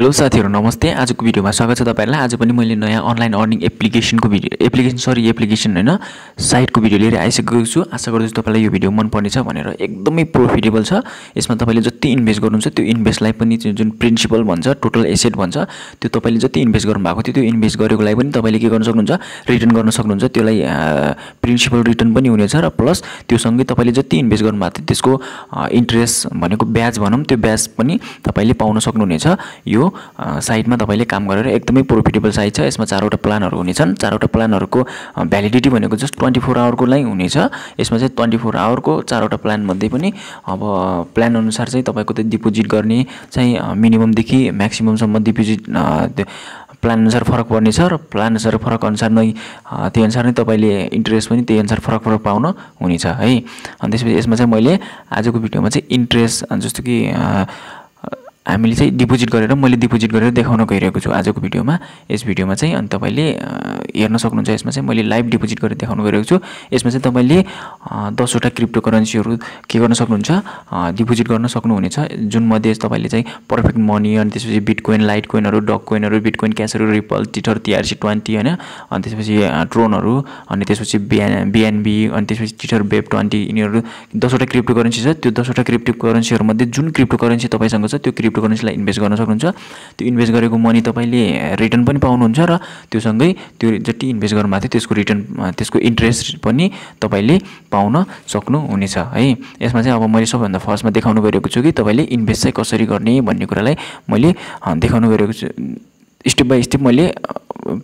hello साथीहरू नमस्ते आजको भिडियोमा स्वागत छ तपाईँहरूलाई आज पनि मैले नयाँ अनलाइन अर्निङ एप्लिकेसनको भिडियो एप्लिकेसन सरी एप्लिकेसन होइन साइटको भिडियो लिएर आइसकेको छु आशा गर्दछु तपाईँलाई यो भिडियो मनपर्नेछ भनेर एकदमै प्रोफिटेबल छ यसमा तपाईँले जति इन्भेस्ट गर्नुहुन्छ त्यो इन्भेस्टलाई पनि जुन प्रिन्सिपल भन्छ टोटल एसेट भन्छ त्यो तपाईँले जति इन्भेस्ट गर्नुभएको थियो त्यो इन्भेस्ट गरेको लागि पनि तपाईँले के गर्न सक्नुहुन्छ रिटर्न गर्न सक्नुहुन्छ त्यसलाई प्रिन्सिपल रिटर्न पनि हुनेछ र प्लस त्यो सँगै तपाईँले जति इन्भेस्ट गर्नुभएको थियो त्यसको इन्ट्रेस्ट भनेको ब्याज भनौँ त्यो ब्याज पनि तपाईँले पाउन सक्नुहुनेछ यो साइडमा तपाईँले काम गरेर एकदमै प्रोफिटेबल साइट छ यसमा चारवटा प्लानहरू हुनेछन् चारवटा प्लानहरूको भ्यालिडिटी भनेको जस्ट ट्वेन्टी फोर आवरको लागि हुनेछ यसमा चाहिँ ट्वेन्टी फोर आवरको चारवटा प्लानमध्ये पनि अब प्लान अनुसार चाहिँ तपाईँको त्यो डिपोजिट गर्ने चाहिँ मिनिममदेखि म्याक्सिममसम्म डिपोजिट प्लान अनुसार फरक पर्नेछ र प्लान अनुसार फरक अनुसार नै त्यही अनुसार नै तपाईँले इन्ट्रेस्ट पनि त्यही अनुसार फरक फरक पाउन हुनेछ है अनि त्यसपछि यसमा चाहिँ मैले आजको भिडियोमा चाहिँ इन्ट्रेस्ट जस्तो कि हामीले चाहिँ डिपोजिट गरेर मैले डिपोजिट गरेर देखाउन गइरहेको छु आजको भिडियोमा यस भिडियोमा चाहिँ अनि तपाईँले हेर्न सक्नुहुन्छ यसमा चाहिँ मैले लाइभ डिपोजिट गरेर देखाउन गइरहेको छु यसमा चाहिँ तपाईँले दसवटा क्रिप्टो करेन्सीहरू के गर्न सक्नुहुन्छ डिपोजिट गर्न सक्नुहुनेछ मध्ये तपाईँले चाहिँ पर्फेक्ट मनी अनि त्यसपछि बिटकोइन लाइट कोइनहरू डक कोइनहरू बिटकोइन क्यासहरू रिपल टिटर टिआरसी ट्वेन्टी होइन अनि त्यसपछि ट्रोनहरू अनि त्यसपछि बिएन बिएनबी अनि त्यसपछि टिटर बेब ट्वेन्टी यिनीहरू दसवटा क्रिप्टो करेन्सी छ त्यो दसवटा क्रिप्टो करेन्सीहरूमध्ये जुन क्रिप्टो करेन्सी तपाईँसँग छ त्यो क्रिप्टो क्रिप्टो इन्भेस्ट गर्न सक्नुहुन्छ त्यो इन्भेस्ट गरेको मनी तपाईँले रिटर्न पनि पाउनुहुन्छ र त्योसँगै त्यो जति इन्भेस्ट गर्नुभएको थियो त्यसको रिटर्न त्यसको इन्ट्रेस्ट पनि तपाईँले पाउन सक्नुहुनेछ है यसमा चाहिँ अब मैले सबैभन्दा फर्स्टमा देखाउनु गरेको छु कि तपाईँले इन्भेस्ट चाहिँ कसरी गर्ने भन्ने कुरालाई मैले देखाउनु गरेको छु स्टेप बाई स्टेप मैले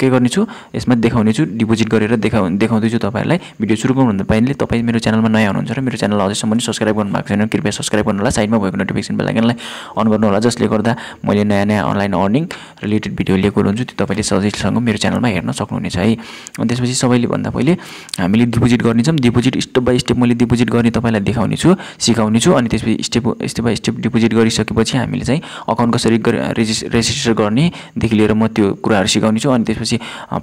के गर्नेछु यसमा देखाउनेछु डिपोजिट गरेर देखा देखाउँदैछु तपाईँहरूलाई भिडियो सुरु गर्नुभन्दा पहिले तपाईँ मेरो च्यानलमा नयाँ हुनुहुन्छ र मेरो च्यानल अझैसम्म पनि सब्सक्राइब भएको छैन कृपया सब्सक्राइब गर्नुहोला साइडमा भएको नोटिफिकेसन बेलाइकनलाई अन गर्नु होला जसले गर्दा मैले नयाँ नयाँ अनलाइन अर्निङ रिलेटेड भिडियो लिएको हुन्छु त्यो तपाईँले सजिलोसँग मेरो च्यानलमा हेर्न सक्नुहुनेछ है अनि त्यसपछि सबैले भन्दा पहिले हामीले डिपोजिट गर्नेछौँ डिपोजिट स्टेप बाई स्टेप मैले डिपोजिट गर्ने तपाईँलाई देखाउनेछु सिकाउनेछु अनि त्यसपछि step step by step deposit गरिसकेपछि हामीले चाहिँ अकाउन्ट कसरी रेजिस्टर गर्नेदेखि लिएर लिएर म त्यो कुराहरू सिकाउनेछु अनि त्यसपछि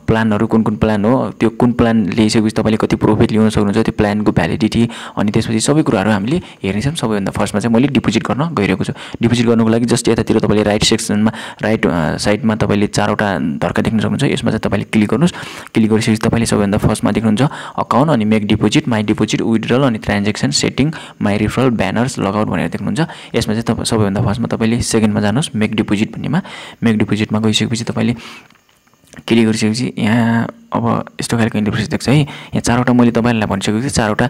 प्लानहरू कुन कुन प्लान हो त्यो कुन प्लान ल्याइसकेपछि तपाईँले कति प्रोफिट लिन सक्नुहुन्छ त्यो प्लानको भ्यालिडिटी अनि त्यसपछि सबै कुराहरू हामीले हेर्नेछौँ सबैभन्दा फर्स्टमा चाहिँ मैले डिपोजिट गर्न गइरहेको छु डिपोजिट गर्नुको लागि जस्ट यतातिर तपाईँले राइट सेक्सनमा राइट साइडमा तपाईँले चारवटा धर्का देख्न सक्नुहुन्छ यसमा चाहिँ तपाईँले क्लिक गर्नुहोस् क्लिक गरिसकेपछि तपाईँले सबैभन्दा फर्स्टमा देख्नुहुन्छ अकाउन्ट अनि make deposit my deposit withdrawal अनि transaction setting my referral banners logout भनेर देख्नुहुन्छ यसमा चाहिँ तपाईँ सबैभन्दा फर्स्टमा तपाईँले सेकेन्डमा जानुहोस् मेक डिपोजिट भन्नेमा मेक डिपोजिटमा गइसकेपछि बुझी तपाईँले क्लियर गरिसकेपछि यहाँ अब यस्तो खालको इन्टरप्रेस देख्छ है यहाँ चारवटा मैले तपाईँहरूलाई भनिसकेको थिएँ चारवटा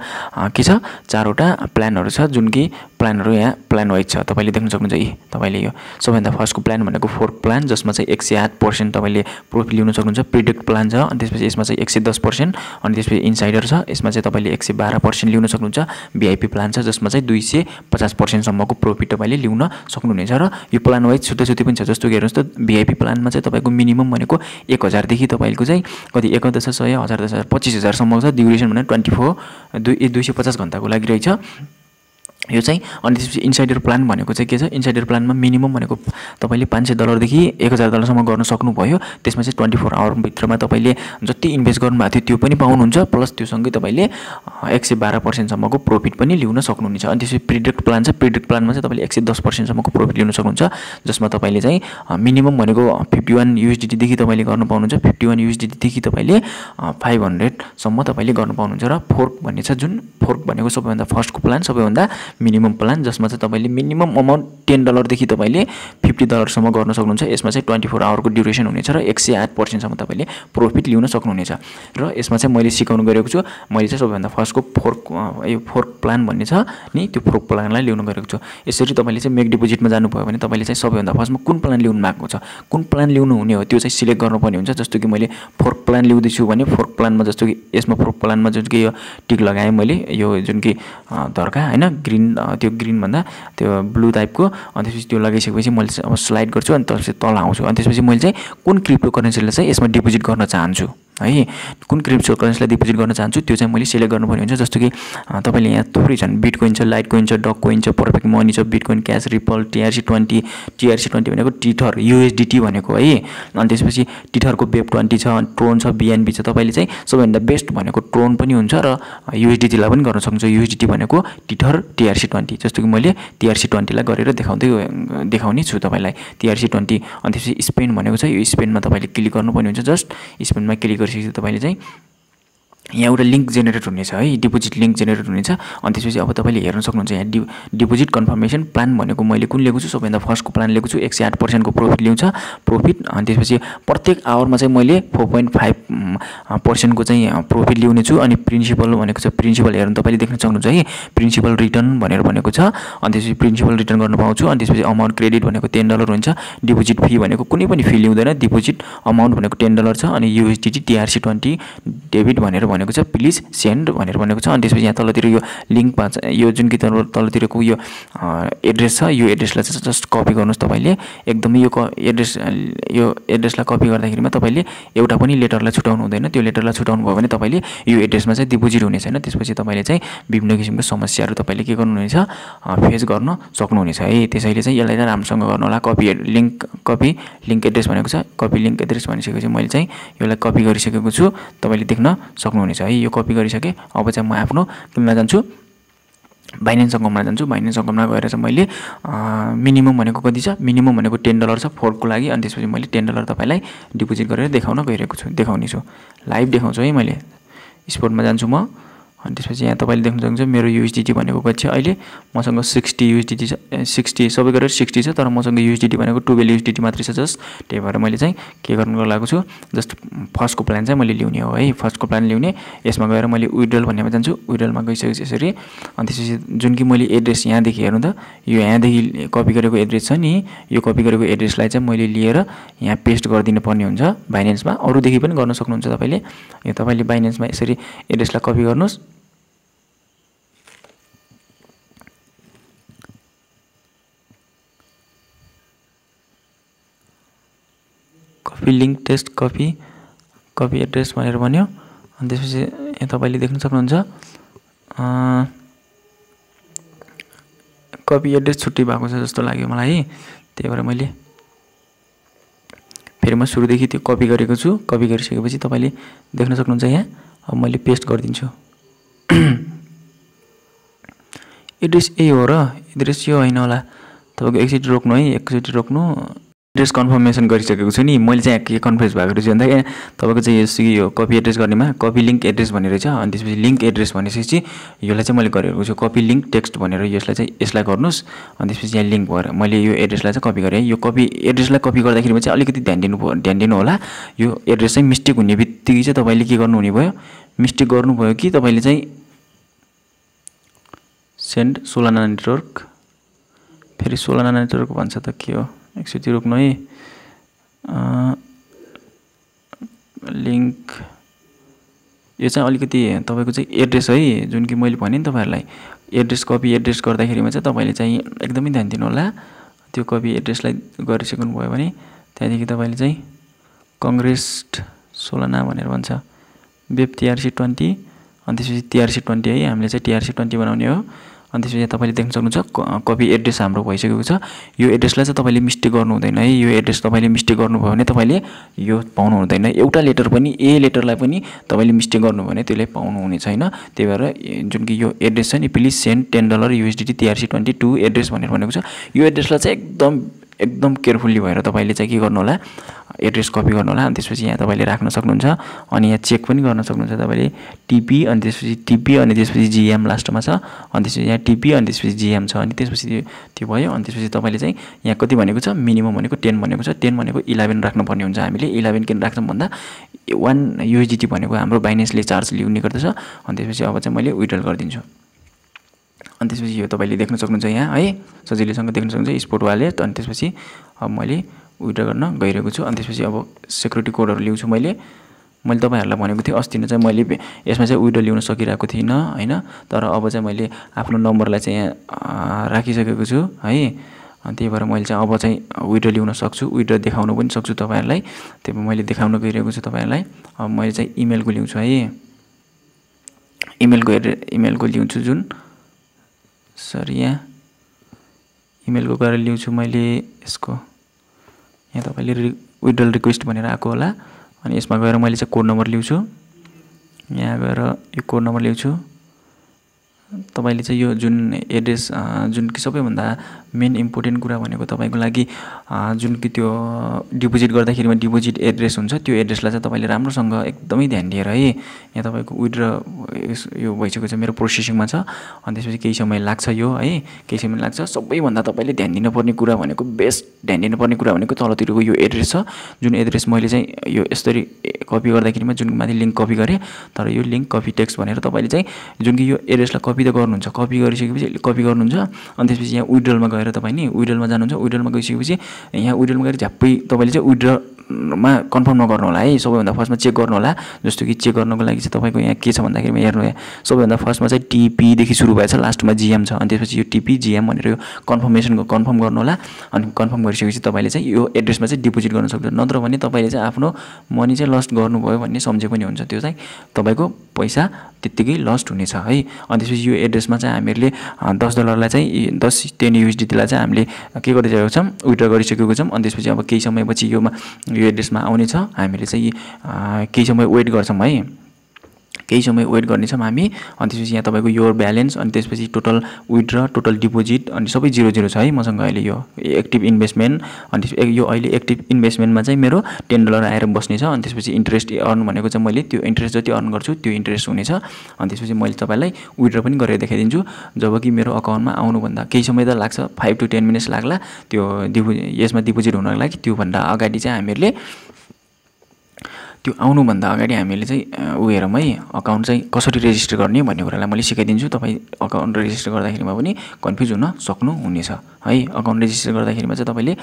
के छ चारवटा प्लानहरू छ जुन कि प्लानहरू यहाँ प्लान वाइज छ तपाईँले देख्न सक्नुहुन्छ यी तपाईँले यो सबैभन्दा फर्स्टको प्लान भनेको फोर प्लान जसमा चाहिँ एक सय आठ पर्सेन्ट तपाईँले प्रोफिट लिनु सक्नुहुन्छ प्रिडिक्ट प्लान छ अनि त्यसपछि यसमा चाहिँ एक सय दस पर्सेन्ट अनि त्यसपछि इन्साइडर छ यसमा चाहिँ तपाईँले एक सय बाह्र पर्सेन्ट लिन सक्नुहुन्छ भिआइपी प्लान छ जसमा चाहिँ दुई सय पचास पर्सेन्टसम्मको प्रोफिट तपाईँले लिन सक्नुहुनेछ र यो प्लान वाइज छुट्टै छुट्टै पनि छ जस्तो कि हेर्नुहोस् त भिआइपी प्लानमा चाहिँ तपाईँको मिनिमम भनेको एक एक हजारदेखि तपाईँको चाहिँ कति एक दस सय हजार दस हजार पच्चिस हजारसम्म छ ड्युरेसन भने ट्वेन्टी फोर दुई दुई सय पचास घन्टाको लागि रहेछ यो चाहिँ अनि त्यसपछि इन्साइडर प्लान भनेको चाहिँ के छ इन्साइडर प्लानमा मिनिमम भनेको तपाईँले पाँच सय डलरदेखि एक हजार डलरसम्म गर्न सक्नुभयो त्यसमा चाहिँ ट्वेन्टी फोर आवरभित्रमा तपाईँले जति इन्भेस्ट गर्नुभएको थियो त्यो पनि पाउनुहुन्छ प्लस त्योसँगै तपाईँले एक सय बाह्र पर्सेन्टसम्मको प्रफिट पनि लिन सक्नुहुन्छ अनि त्यसपछि प्रिडिक्ट प्लान छ प्रिडक्ट प्लानमा चाहिँ तपाईँले एक सय दस पर्सेन्टसम्मको प्रफिट लिन सक्नुहुन्छ जसमा तपाईँले चाहिँ मिनिमम भनेको फिफ्टी वान युएसडिटीदेखि तपाईँले गर्नु पाउनुहुन्छ फिफ्टी वान युएसडिटीदेखि तपाईँले फाइभ हन्ड्रेडसम्म तपाईँले गर्नु पाउनुहुन्छ र फोर्क भन्ने छ जुन फोर्क भनेको सबैभन्दा फर्स्टको प्लान सबैभन्दा मिनिमम प्लान जसमा चाहिँ तपाईँले मिनिमम अमाउन्ट टेन डलरदेखि तपाईँले फिफ्टी डलरसम्म गर्न सक्नुहुन्छ यसमा चाहिँ ट्वेन्टी फोर आवरको ड्युरेसन हुनेछ र एक सय आठ पर्सेन्टसम्म तपाईँले प्रफिट लिन सक्नुहुनेछ र यसमा चाहिँ मैले सिकाउनु गरेको छु मैले चाहिँ सबैभन्दा फर्स्टको फोर्क यो फोर्क प्लान भन्ने छ नि त्यो फोर्क प्लानलाई ल्याउनु गरेको छु यसरी तपाईँले चाहिँ मेक डिपोजिटमा जानुभयो भने तपाईँले चाहिँ सबैभन्दा फर्स्टमा कुन प्लान ल्याउनु भएको छ कुन प्लान ल्याउनु हुने हो त्यो चाहिँ सिलेक्ट गर्नुपर्ने हुन्छ जस्तो कि मैले फोर्क प्लान ल्याउँदैछु भने फोर्क प्लानमा जस्तो कि यसमा फोर्क प्लानमा जुन कि यो टिक लगाएँ मैले यो जुन कि धर्का होइन ग्रिन ग्रिन त्यो ग्रिन भन्दा त्यो ब्लू टाइपको अनि त्यसपछि त्यो लगाइसकेपछि मैले अब स्लाइड गर्छु अनि त्यसपछि तल आउँछु अनि त्यसपछि मैले चाहिँ कुन क्रिप्टो करेन्सीलाई चाहिँ यसमा डिपोजिट गर्न चाहन्छु है कुन क्रिप्टो करेन्सीलाई डिपोजिट गर्न चाहन्छु त्यो चाहिँ मैले सेलेक्ट गर्नुपर्ने हुन्छ जस्तो कि तपाईँले यहाँ थुप्रै छन् बिट कोइन छ लाइट कोइन छ डक कोइन छ पर्फेक्ट मनी छ bitcoin cash ripple TRC twenty TRC twenty भनेको टिथर युएसडिटी भनेको है अनि त्यसपछि टिथरको बेब ट्वेन्टी छ ट्रोन छ बिएनबी छ तपाईँले चाहिँ सबैभन्दा बेस्ट भनेको ट्रोन पनि हुन्छ र युएसडिटीलाई पनि गर्न सक्छ युएसडिटी भनेको टिथर टिआरसी ट्वेन्टी जस्तो कि मैले टिआरसी ट्वेन्टीलाई गरेर देखाउँदै देखाउने छु तपाईँलाई टिआरसी ट्वेन्टी अनि त्यसपछि स्पेन भनेको छ यो स्पेनमा तपाईँले क्लिक गर्नुपर्ने हुन्छ जस्ट स्पेनमा क्लिक गरिसकेपछि तपाईँले चाहिँ यहाँ एउटा लिङ्क जेनेरेट हुनेछ है डिपोजिट लिङ्क जेनेरेट हुनेछ अनि त्यसपछि अब तपाईँले हेर्न सक्नुहुन्छ यहाँ डि डिपोजिट कन्फर्मेसन प्लान भनेको मैले कुन लिएको छु सबैभन्दा फर्स्टको प्लान लिएको छु एक सय आठ पर्सेन्टको प्रफिट ल्याउँछ प्रफिट अनि त्यसपछि प्रत्येक आवरमा चाहिँ मैले फोर पोइन्ट फाइभ पर्सेन्टको चाहिँ प्रफिट ल्याउने छु अनि प्रिन्सिपल भनेको छ प्रिन्सिपल हेर्नु तपाईँले देख्न सक्नुहुन्छ है प्रिन्सिपल रिटर्न भनेर भनेको छ अनि त्यसपछि प्रिन्सिपल रिटर्न गर्नु पाउँछु अनि त्यसपछि अमाउन्ट क्रेडिट भनेको टेन डलर हुन्छ डिपोजिट फी भनेको कुनै पनि फी लिउँदैन डिपोजिट अमाउन्ट भनेको टेन डलर छ अनि युएसडिटी टिआरसी ट्वेन्टी डेबिट भनेर भनेको भनेको छ प्लिज सेन्ड भनेर भनेको छ अनि त्यसपछि यहाँ तलतिर यो लिङ्क पाँच यो जुन कि तलतिरको यो एड्रेस छ यो एड्रेसलाई चाहिँ जस्ट कपी गर्नुहोस् तपाईँले एकदमै यो क एड्रेस यो एड्रेसलाई कपी गर्दाखेरिमा तपाईँले एउटा पनि लेटरलाई छुटाउनु हुँदैन त्यो लेटरलाई छुटाउनु भयो भने तपाईँले यो एड्रेसमा चाहिँ डिपोजिट हुने छैन त्यसपछि तपाईँले चाहिँ विभिन्न किसिमको समस्याहरू तपाईँले के गर्नुहुनेछ फेस गर्न सक्नुहुनेछ है त्यसैले चाहिँ यसलाई चाहिँ राम्रोसँग गर्नु होला copy link copy link address भनेको छ कपी लिङ्क एड्रेस भनिसकेपछि मैले चाहिँ यसलाई कपी गरिसकेको छु तपाईँले देख्न सक्नुहुनेछ हुनेछ है यो कपी गरिसकेँ अब चाहिँ म आफ्नो किन्न जान्छु बाइनेन्स अकाउन्टमा जान्छु बाइनेन्स अकाउन्टमा गएर चाहिँ मैले मिनिमम भनेको कति छ मिनिमम भनेको टेन डलर छ फोर्डको लागि अनि त्यसपछि मैले टेन डलर तपाईँलाई डिपोजिट गरेर देखाउन गइरहेको छु देखाउने छु लाइभ देखाउँछु है मैले स्पोर्टमा जान्छु म अनि त्यसपछि यहाँ तपाईँले देख्न सक्नुहुन्छ मेरो युएसडिटी भनेको पछि अहिले मसँग सिक्सटी युएसडिटी छ सिक्सटी सबै गरेर सिक्सटी छ तर मसँग युएसडिटी भनेको टुवेल्भ युएसडिटी मात्रै छ जस्ट त्यही भएर मैले चाहिँ के गर्नुको लागेको छु जस्ट फर्स्टको प्लान चाहिँ मैले ल्याउने हो है फर्स्टको प्लान ल्याउने यसमा गएर मैले विड्रल भन्नेमा जान्छु विड्रलमा गइसकेपछि यसरी अनि त्यसपछि जुन कि मैले एड्रेस यहाँदेखि हेर्नु त यो यहाँदेखि कपी गरेको एड्रेस छ नि यो कपी गरेको एड्रेसलाई चाहिँ मैले लिएर यहाँ पेस्ट गरिदिनु पर्ने हुन्छ बाइनेन्समा अरूदेखि पनि गर्न सक्नुहुन्छ तपाईँले यो तपाईँले बाइनेन्समा यसरी एड्रेसलाई कपी गर्नुहोस् copy link test copy copy address भनेर भन्यो अनि त्यसपछि यहाँ तपाईँले देख्न सक्नुहुन्छ कपी एड्रेस छुट्टी भएको छ जस्तो लाग्यो मलाई त्यही भएर मैले फेरि म सुरुदेखि त्यो कपी गरेको छु कपी गरिसकेपछि तपाईँले देख्न सक्नुहुन्छ यहाँ अब मैले पेस्ट गरिदिन्छु एड्रेस यही हो र एड्रेस यो होइन होला तपाईँको एकचोटि रोक्नु है एकचोटि रोक्नु एड्रेस कन्फर्मेसन गरिसकेको छु नि मैले चाहिँ के कन्फ्युज भएको रहेछ भन्दाखेरि तपाईँको चाहिँ यो यो कपी एड्रेस गर्नेमा कपी लिङ्क एड्रेस भन्ने रहेछ अनि त्यसपछि लिङ्क एड्रेस भनेपछि यसलाई चाहिँ मैले गरेको छु कपी लिङ्क टेक्स्ट भनेर यसलाई चाहिँ यसलाई गर्नुहोस् अनि त्यसपछि यहाँ लिङ्क भएर मैले यो एड्रेसलाई चाहिँ कपी गरेँ यो कपी एड्रेसलाई कपी गर्दाखेरि चाहिँ अलिकति ध्यान दिनु ध्यान दिनु होला यो एड्रेस चाहिँ मिस्टेक हुने बित्तिकै चाहिँ तपाईँले के गर्नुहुने भयो मिस्टेक गर्नुभयो कि तपाईँले चाहिँ सेन्ड सोलाना नेटवर्क फेरि सोलाना नेटवर्क भन्छ त के हो एकचोटि रोक्नु है लिङ्क यो चाहिँ अलिकति तपाईँको चाहिँ एड्रेस है जुन कि मैले भनेँ नि तपाईँहरूलाई एड्रेस कपी एड्रेस गर्दाखेरिमा चाहिँ तपाईँले चाहिँ एकदमै ध्यान दिनुहोला त्यो कपी एड्रेसलाई भयो भने त्यहाँदेखि तपाईँले चाहिँ कङ्ग्रेस सोलना भनेर भन्छ बेब टिआरसी ट्वेन्टी अनि त्यसपछि टिआरसी ट्वेन्टी है हामीले चाहिँ टिआरसी ट्वेन्टी बनाउने हो अनि त्यसपछि यहाँ तपाईँले देख्न सक्नुहुन्छ कपी एड्रेस हाम्रो भइसकेको छ यो एड्रेसलाई चाहिँ तपाईँले मिस्टेक गर्नु हुँदैन है यो एड्रेस तपाईँले मिस्टेक गर्नुभयो भने तपाईँले यो पाउनु हुँदैन एउटा लेटर पनि ए लेटरलाई पनि तपाईँले मिस्टेक गर्नुभयो भने त्यसले पाउनुहुने छैन त्यही भएर जुन कि यो एड्रेस छ नि please send ten dollar USDT TRC twenty to address भनेर भनेको छ यो एड्रेसलाई चाहिँ एकदम एकदम केयरफुल्ली भएर तपाईँले चाहिँ के गर्नु होला एड्रेस कपी होला अनि त्यसपछि यहाँ तपाईँले राख्न सक्नुहुन्छ अनि यहाँ चेक पनि गर्न सक्नुहुन्छ तपाईँले टिपी अनि त्यसपछि टिपी अनि त्यसपछि जिएम लास्टमा छ अनि त्यसपछि यहाँ टिपी अनि त्यसपछि जिएम छ अनि त्यसपछि त्यो भयो अनि त्यसपछि तपाईँले चाहिँ यहाँ कति भनेको छ मिनिमम भनेको टेन भनेको छ टेन भनेको इलेभेन राख्नुपर्ने हुन्छ हामीले इलेभेन किन राख्छौँ भन्दा वान युजिटी भनेको हाम्रो बाइनेन्सले चार्ज लिउने गर्दछ अनि त्यसपछि अब चाहिँ मैले विड्रल गरिदिन्छु अनि त्यसपछि यो तपाईँले देख्न सक्नुहुन्छ यहाँ है सजिलैसँग देख्न सक्नुहुन्छ स्पोर्ट वालेट अनि त्यसपछि अब मैले विड्र गर्न गइरहेको छु अनि त्यसपछि अब सेक्युरिटी कोडहरू ल्याउँछु मैले मैले तपाईँहरूलाई भनेको थिएँ अस्ति नै चाहिँ मैले यसमा चाहिँ विड्रो ल्याउन सकिरहेको थिइनँ होइन तर अब चाहिँ मैले आफ्नो नम्बरलाई चाहिँ यहाँ राखिसकेको छु है अनि त्यही भएर मैले चाहिँ अब चाहिँ विड्रो ल्याउन सक्छु विड्रो देखाउनु पनि सक्छु तपाईँहरूलाई त्यही भएर मैले देखाउन गइरहेको छु तपाईँहरूलाई अब मैले चाहिँ इमेलको ल्याउँछु है इमेलको हेरेर इमेलको ल्याउँछु जुन सरी यहाँ इमेलको गएर ल्याउँछु मैले यसको यहाँ तपाईँले रि विड्रल रिक्वेस्ट भनेर आएको होला अनि यसमा गएर मैले चाहिँ कोड नम्बर लिउँछु यहाँ गएर यो कोड नम्बर लिउँछु तपाईँले चाहिँ यो जुन एड्रेस जुन कि सबैभन्दा मेन इम्पोर्टेन्ट कुरा भनेको तपाईँको लागि जुन कि त्यो डिपोजिट गर्दाखेरिमा डिपोजिट एड्रेस हुन्छ त्यो एड्रेसलाई चाहिँ तपाईँले राम्रोसँग एकदमै ध्यान दिएर है यहाँ तपाईँको विड्र यो भइसकेको छ मेरो प्रोसेसिङमा छ अनि त्यसपछि केही समय लाग्छ यो है केही समय लाग्छ सबैभन्दा तपाईँले ध्यान दिनुपर्ने कुरा भनेको बेस्ट ध्यान दिनुपर्ने कुरा भनेको तलतिरको यो एड्रेस छ जुन एड्रेस मैले चाहिँ यो यसरी कपी गर्दाखेरिमा जुन माथि लिङ्क कपी गरेँ तर यो लिङ्क कपी टेक्स्ट भनेर तपाईँले चाहिँ जुन कि यो एड्रेसलाई कपी त गर्नुहुन्छ कपी गरिसकेपछि कपी गर्नुहुन्छ अनि त्यसपछि यहाँ विड्रलमा गएर गएर तपाईँ नि विड्रलमा जानुहुन्छ विड्रलमा गइसकेपछि यहाँ विड्रलमा गएर झ्याप्पै तपाईँले चाहिँ विड्रमा कन्फर्म नगर्नु होला है सबैभन्दा फर्स्टमा चेक गर्नु होला जस्तो कि चेक गर्नुको लागि चाहिँ तपाईँको यहाँ के छ भन्दाखेरि हेर्नु यहाँ सबैभन्दा फर्स्टमा चाहिँ टिपीदेखि सुरु भएछ लास्टमा जिएम छ अनि त्यसपछि यो टिपी जिएम भनेर यो कन्फर्मेसनको कन्फर्म गर्नु होला अनि कन्फर्म गरिसकेपछि तपाईँले चाहिँ यो एड्रेसमा चाहिँ डिपोजिट गर्न सक्नुहुन्छ नत्र भने तपाईँले चाहिँ आफ्नो मनी चाहिँ लस्ट गर्नुभयो भन्ने सम्झे पनि हुन्छ त्यो चाहिँ तपाईँको पैसा त्यत्तिकै लस्ट हुनेछ है अनि त्यसपछि यो एड्रेसमा चाहिँ हामीहरूले दस डलरलाई चाहिँ दस टेन युएसडीलाई चाहिँ हामीले के गरिसकेको छौँ विड्र गरिसकेको छौँ अनि त्यसपछि अब केही समयपछि योमा यो एड्रेसमा आउनेछ हामीले चाहिँ केही समय वेट गर्छौँ है केही समय वेट गर्नेछौँ हामी अनि त्यसपछि यहाँ तपाईँको यो ब्यालेन्स अनि त्यसपछि टोटल विथड्र टोटल डिपोजिट अनि सबै जिरो जिरो छ है मसँग अहिले यो एक्टिभ इन्भेस्टमेन्ट अनि यो अहिले एक्टिभ इन्भेस्टमेन्टमा चाहिँ मेरो टेन डलर आएर बस्नेछ अनि त्यसपछि इन्ट्रेस्ट अर्न भनेको चाहिँ मैले त्यो इन्ट्रेस्ट जति अर्न गर्छु त्यो इन्ट्रेस्ट हुनेछ अनि त्यसपछि मैले तपाईँलाई विड्र पनि गरेर देखाइदिन्छु जब कि मेरो अकाउन्टमा आउनुभन्दा केही समय त लाग्छ फाइभ टु टेन मिनट्स लाग्ला त्यो डिपो यसमा डिपोजिट हुनको लागि त्योभन्दा अगाडि चाहिँ हामीहरूले त्यो आउनुभन्दा अगाडि हामीले चाहिँ उयोहरूमै अकाउन्ट चाहिँ कसरी रेजिस्टर गर्ने भन्ने कुरालाई मैले सिकाइदिन्छु तपाईँ अकाउन्ट रेजिस्टर गर्दाखेरिमा पनि कन्फ्युज हुन सक्नुहुनेछ है अकाउन्ट रेजिस्टर गर्दाखेरिमा चाहिँ तपाईँले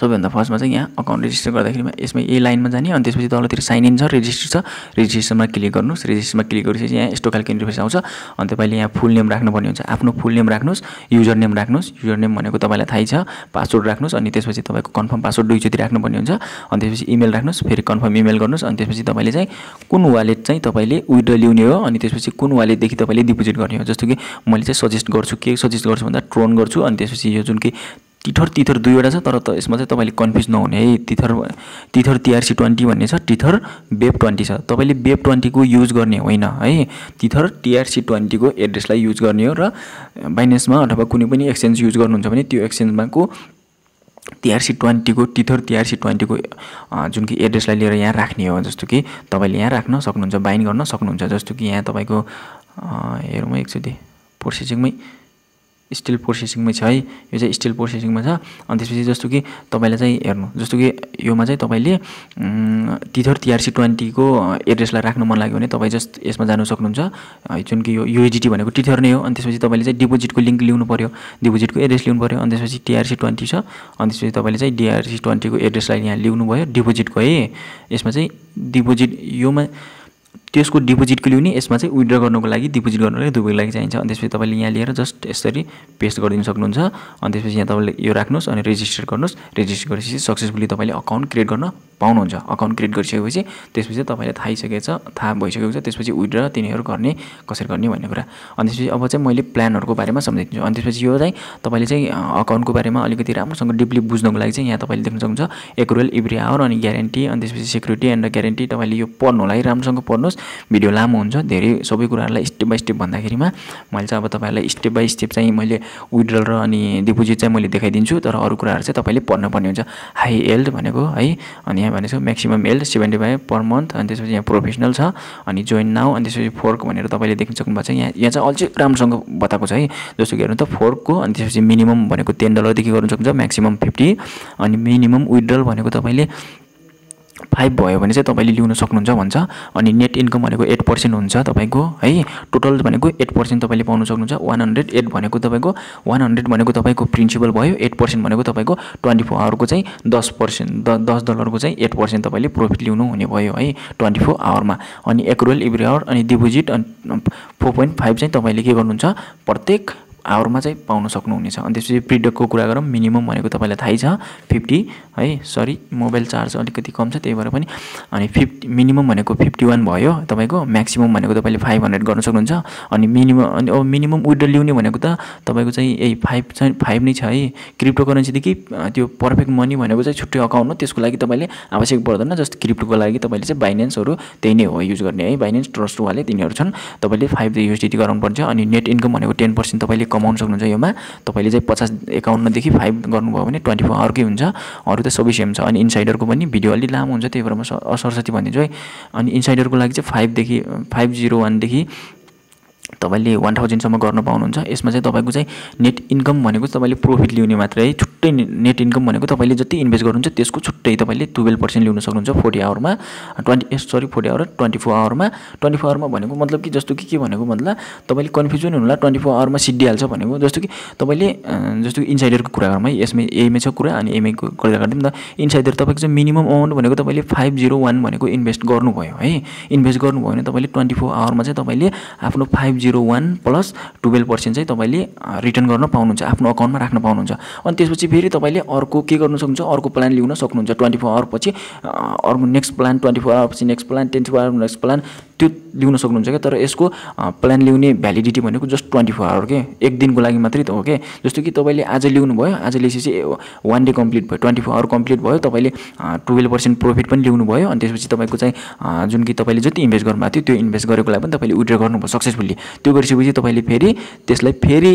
सबैभन्दा फर्स्टमा चाहिँ यहाँ अकाउन्ट रेजिस्टर गर्दाखेरिमा यसमा ए लाइनमा जाने अनि त्यसपछि तलतिर साइन इन छ रेजिस्टर छ रेजिस्टरमा क्लिक गर्नुहोस् रेजिस्टरमा क्लिक गरेपछि यहाँ यस्तो खालको इन्टरफेस आउँछ अनि तपाईँले यहाँ फुल नेम राख्नुपर्ने हुन्छ आफ्नो फुल नेम राख्नुहोस् युजर नेम राख्नुहोस् युजर नेम भनेको तपाईँलाई थाहै छ पासवर्ड राख्नुहोस् अनि त्यसपछि तपाईँको कन्फर्म पासवर्ड दुईचोटि राख्नुपर्ने हुन्छ अनि त्यसपछि इमेल राख्नुहोस् फेरि कन्फर्म इमेल गर्नुहोस् अनि त्यसपछि तपाईँले चाहिँ कुन वालेट चाहिँ तपाईँले विड्र लिने हो अनि त्यसपछि कुन वालेटदेखि तपाईँले डिपोजिट गर्ने हो जस्तो कि मैले चाहिँ सजेस्ट गर्छु के सजेस्ट गर्छु भन्दा ट्रोन गर्छु अनि त्यसपछि यो जुन कि टिथर तिथर दुईवटा छ तर त यसमा चाहिँ तपाईँले कन्फ्युज नहुने है तिथर तिथर टिआरसी ट्वेन्टी भन्ने छ टिथर बेब ट्वेन्टी छ तपाईँले बेब ट्वेन्टीको युज गर्ने होइन है तिथर टिआरसी ट्वेन्टीको एड्रेसलाई युज गर्ने हो र बाइनेन्समा अथवा कुनै पनि एक्सचेन्ज युज गर्नुहुन्छ भने त्यो एक्सचेन्जमा को टिआरसी ट्वेन्टीको टिथर टिआरसी ट्वेन्टीको जुन कि एड्रेसलाई लिएर यहाँ राख्ने हो जस्तो कि तपाईँले यहाँ राख्न सक्नुहुन्छ बाइन गर्न सक्नुहुन्छ जस्तो कि यहाँ तपाईँको हेरौँ एकचोटि प्रोसेसिङमै स्टिल प्रोसेसिङमै छ है यो चाहिँ स्टिल प्रोसेसिङमा छ अनि त्यसपछि जस्तो कि तपाईँलाई चाहिँ हेर्नु जस्तो कि योमा चाहिँ तपाईँले तिथर तिआरसी ट्वेन्टीको एड्रेसलाई राख्नु मन लाग्यो भने तपाईँ जस्ट यसमा जानु सक्नुहुन्छ जुन कि यो युएजिटी भनेको टिथर नै हो अनि त्यसपछि तपाईँले चाहिँ डिपोजिटको लिङ्क लिनु पऱ्यो डिपोजिटको एड्रेस लिनु पऱ्यो अनि त्यसपछि टिआरसी ट्वेन्टी छ अनि त्यसपछि तपाईँले चाहिँ डिआरसी ट्वेन्टीको एड्रेसलाई यहाँ लिनु भयो डिपोजिटको है यसमा चाहिँ डिपोजिट योमा त्यसको डिपोजिटको नि यसमा चाहिँ विड्र गर्नुको लागि डिपोजिट गर्नुलाई दुबईको लागि चाहिन्छ अनि त्यसपछि तपाईँले यहाँ लिएर जस्ट यसरी पेस्ट गरिदिनु सक्नुहुन्छ अनि त्यसपछि यहाँ तपाईँले यो राख्नुहोस् अनि रेजिस्टर गर्नुहोस् रेजिस्टर गरेपछि सक्सेसफुली तपाईँले अकाउन्ट क्रिएट गर्न पाउनुहुन्छ अकाउन्ट क्रिएट गरिसकेपछि त्यसपछि तपाईँलाई थाहै छ थाहा भइसकेको छ त्यसपछि विड्र तिनीहरू गर्ने कसरी गर्ने भन्ने कुरा अनि त्यसपछि अब चाहिँ मैले प्लानहरूको बारेमा सम्झिदिन्छु अनि त्यसपछि यो चाहिँ तपाईँले चाहिँ अकाउन्टको बारेमा अलिकति राम्रोसँग डिपली बुझ्नुको लागि चाहिँ यहाँ तपाईँले देख्न सक्नुहुन्छ एक्रुअल इभ्री आवर अनि ग्यारेन्टी अनि त्यसपछि सेक्युरिटी एन्ड ग्यारेन्टी तपाईँले यो पढ्नुलाई राम्रोसँग पढ्नुहोस् भिडियो लामो हुन्छ धेरै सबै कुराहरूलाई स्टेप बाई स्टेप भन्दाखेरिमा मैले चाहिँ अब तपाईँहरूलाई स्टेप बाई स्टेप चाहिँ मैले विड्रल र अनि डिपोजिट चाहिँ मैले देखाइदिन्छु तर अरू कुराहरू चाहिँ तपाईँले पढ्नुपर्ने हुन्छ हाई एल्ड भनेको है अनि यहाँ भनेको maximum yield seventy five per month अनि त्यसपछि यहाँ प्रोफेसनल छ अनि जोइन नाउ अनि त्यसपछि फोर्क भनेर तपाईँले देख्न सक्नुभएको छ यहाँ यहाँ चाहिँ अझै राम्रोसँग बताएको छ है जस्तो कि हेर्नु त फोर्कको अनि त्यसपछि मिनिमम भनेको टेन डलरदेखि गर्नु सक्नुहुन्छ म्याक्सिमम् फिफ्टी अनि मिनिमम विड्रल भनेको तपाईँले फाइभ भयो भने चाहिँ तपाईँले लिनु सक्नुहुन्छ भन्छ अनि नेट इन्कम भनेको एट पर्सेन्ट हुन्छ तपाईँको है टोटल भनेको एट पर्सेन्ट तपाईँले पाउनु सक्नुहुन्छ वान हन्ड्रेड एट भनेको तपाईँको वान हन्ड्रेड भनेको तपाईँको प्रिन्सिपल भयो एट पर्सेन्ट भनेको तपाईँको ट्वेन्टी फोर आवरको चाहिँ दस पर्सेन्ट द दस डलरको चाहिँ एट पर्सेन्ट तपाईँले प्रफिट लिनु हुने भयो है ट्वेन्टी फोर आवरमा अनि एक्रुअल एभ्री आवर अनि डिपोजिट अनि फोर पोइन्ट फाइभ चाहिँ तपाईँले के गर्नुहुन्छ प्रत्येक आवरमा चाहिँ पाउन सक्नुहुनेछ अनि त्यसपछि प्रिडकको कुरा गरौँ मिनिमम भनेको तपाईँलाई थाहै छ फिफ्टी है सरी मोबाइल चार्ज अलिकति कम छ त्यही भएर पनि अनि फिफ्टी मिनिमम भनेको फिफ्टी वान भयो तपाईँको म्याक्सिमम भनेको तपाईँले फाइभ हन्ड्रेड गर्नु सक्नुहुन्छ अनि मिनिमम अनि अब मिनिमम विड्रो लिउने भनेको त तपाईँको चाहिँ यही फाइभ छ फाइभ नै छ है क्रिप्टो करेन्सीदेखि त्यो पर्फेक्ट मनी भनेको चाहिँ छुट्टै अकाउन्ट हो त्यसको लागि तपाईँले आवश्यक पर्दैन जस्तो क्रिप्टोको लागि तपाईँले चाहिँ बाइनेन्सहरू त्यही नै हो युज गर्ने है बाइनेन्स ट्रस्ट वाले तिनीहरू छन् तपाईँले फाइभ युएसडिटी गराउनुपर्छ अनि नेट इन्कम भनेको टेन पर्सेन्ट तपाईँले कमाउनु सक्नुहुन्छ योमा तपाईँले चाहिँ पचास एकाउन्नदेखि फाइभ गर्नुभयो भने ट्वेन्टी फोर अर्कै हुन्छ अरू त सबै सेम छ अनि इन्साइडरको पनि भिडियो अलिक लामो हुन्छ त्यही भएर म सरस्वती भनिदिन्छु है अनि इन्साइडरको लागि चाहिँ फाइभदेखि फाइभ जिरो वानदेखि तपाईँले वान थाउजन्डसम्म गर्न पाउनुहुन्छ यसमा चाहिँ तपाईँको चाहिँ नेट इन्कम भनेको तपाईँले प्रोफिट लिउने मात्रै छुट्टै नेट इन्कम भनेको तपाईँले जति इन्भेस्ट गर्नुहुन्छ त्यसको छुट्टै तपाईँले टुवेल्भ पर्सेन्ट लिनु सक्नुहुन्छ फोर्टी आवरमा twenty sorry forty hour twenty four आवरमा ट्वेन्टी फोर आवरमा भनेको मतलब कि जस्तो कि के भनेको मतलब तपाईँले कन्फ्युजन हुनुलाई ट्वेन्टी फोर आवरमा सिडिहाल्छ भनेको जस्तो कि तपाईँले जस्तो कि इन्साइडरको कुरा गरौँ है यसमा एमए छ कुरा अनि एमए गर्दा गर्दा पनि त इन्साइडर तपाईँको चाहिँ मिनिमम अमाउन्ट भनेको तपाईँले फाइभ जिरो वान भनेको इन्भेस्ट गर्नुभयो है इन्भेस्ट गर्नुभयो भने तपाईँले ट्वेन्टी फोर आवरमा चाहिँ तपाईँले आफ्नो five zero one plus twelve percent चाहिँ तपाईँले रिटर्न गर्न पाउनुहुन्छ आफ्नो अकाउन्टमा राख्न पाउनुहुन्छ अनि त्यसपछि फेरि तपाईँले अर्को के गर्नु सक्नुहुन्छ अर्को प्लान लिन सक्नुहुन्छ ट्वेन्टी फोर आवर पछि अर्को next plan twenty four hour पछि next plan twenty four hour next plan त्यो लिनु सक्नुहुन्छ क्या तर यसको प्लान लिउने भ्यालिडिटी भनेको जस्ट ट्वेन्टी फोर आवर के एक दिनको लागि मात्रै त हो क्या जस्तो कि तपाईँले आज ल्याउनु भयो आज ल्याएपछि वान डे कम्प्लिट भयो ट्वेन्टी फोर आवर कम्प्लिट भयो तपाईँले टुवेल्भ पर्सेन्ट प्रफिट पनि ल्याउनु भयो अनि त्यसपछि तपाईँको चाहिँ जुन कि तपाईँले जति इन्भेस्ट गर्नुभएको थियो त्यो इन्भेस्ट गरेको लागि पनि तपाईँले विड्र गर्नुभयो सक्सेसफुल्ली त्यो गरिसकेपछि तपाईँले फेरि त्यसलाई फेरि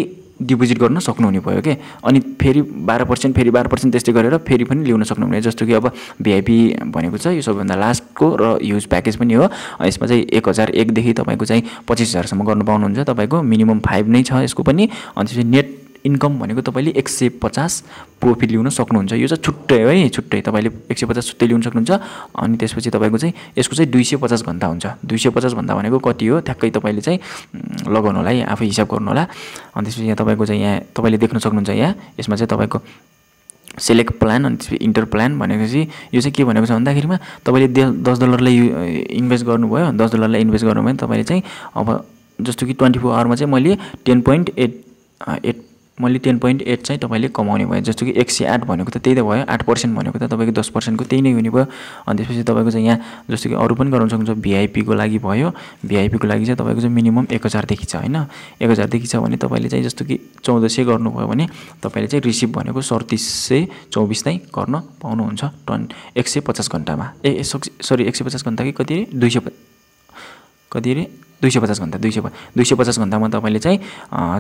डिपोजिट गर्न सक्नुहुने भयो कि अनि फेरि बाह्र पर्सेन्ट फेरि बाह्र पर्सेन्ट त्यस्तै गरेर फेरि पनि ल्याउन सक्नुहुने जस्तो कि अब भिआइपी भनेको छ यो सबैभन्दा लास्टको र ह्युज प्याकेज पनि हो यसमा चाहिँ एक हजार एकदेखि तपाईँको चाहिँ पच्चिस हजारसम्म गर्नु पाउनुहुन्छ तपाईँको मिनिमम फाइभ नै छ यसको पनि अनि त्यसपछि नेट इन्कम भनेको तपाईँले एक सय पचास प्रोफिट ल्याउन सक्नुहुन्छ यो चाहिँ छुट्टै है छुट्टै तपाईँले एक सय पचास छुट्टै ल्याउनु सक्नुहुन्छ अनि त्यसपछि तपाईँको चाहिँ यसको चाहिँ दुई सय पचास घन्टा हुन्छ दुई सय पचास घन्टा भनेको कति हो ठ्याक्कै तपाईँले चाहिँ लगाउनु होला है आफै हिसाब गर्नु होला अनि त्यसपछि यहाँ तपाईँको चाहिँ यहाँ तपाईँले देख्न सक्नुहुन्छ यहाँ यसमा चाहिँ तपाईँको सेलेक्ट प्लान अनि त्यसपछि इन्टर प्लान भनेपछि यो चाहिँ के भनेको छ भन्दाखेरिमा तपाईँले दस डलरलाई इन्भेस्ट गर्नुभयो दस डलरलाई इन्भेस्ट गर्नुभयो भने तपाईँले चाहिँ अब जस्तो कि ट्वेन्टी फोर आवरमा चाहिँ मैले टेन पोइन्ट एट एट मैले टेन पोइन्ट एट चाहिँ तपाईँले कमाउने भयो जस्तो कि एक सय आठ भनेको त त्यही त भयो आठ पर्सेन्ट भनेको त तपाईँको दस पर्सेन्टको त्यही नै हुने भयो अनि त्यसपछि तपाईँको चाहिँ यहाँ जस्तो कि अरू पनि गराउन सक्नुहुन्छ भिआइपीको लागि भयो भिआइपीको लागि चाहिँ तपाईँको चाहिँ मिनिमम एक हजारदेखि छ होइन एक हजारदेखि छ भने तपाईँले चाहिँ जस्तो कि चौध सय गर्नुभयो भने तपाईँले चाहिँ रिसिभ भनेको सडतिस सय चौबिस नै गर्न पाउनुहुन्छ टन एक सय पचास घन्टामा ए सरी एक सय पचास घन्टा कि कति दुई सय कति अरे दुई सय पचास घन्टा दुई सय दुई सय पचास घन्टामा तपाईँले चाहिँ